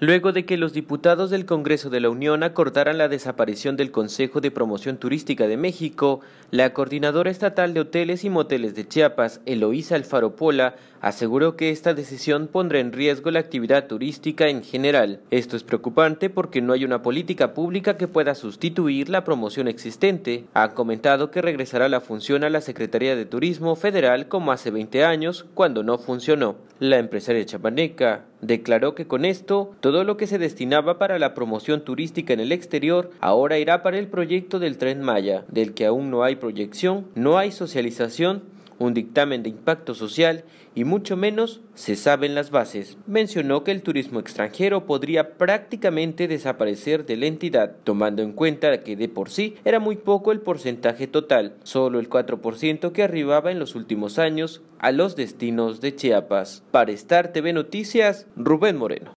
Luego de que los diputados del Congreso de la Unión acordaran la desaparición del Consejo de Promoción Turística de México, la coordinadora estatal de hoteles y moteles de Chiapas, Eloísa Alfaro Pola, aseguró que esta decisión pondrá en riesgo la actividad turística en general. Esto es preocupante porque no hay una política pública que pueda sustituir la promoción existente. Ha comentado que regresará la función a la Secretaría de Turismo Federal como hace 20 años, cuando no funcionó. La empresaria chapaneca declaró que con esto todo lo que se destinaba para la promoción turística en el exterior ahora irá para el proyecto del tren Maya, del que aún no hay proyección, no hay socialización un dictamen de impacto social y mucho menos se saben las bases. Mencionó que el turismo extranjero podría prácticamente desaparecer de la entidad, tomando en cuenta que de por sí era muy poco el porcentaje total, solo el 4% que arribaba en los últimos años a los destinos de Chiapas. Para Star TV Noticias, Rubén Moreno.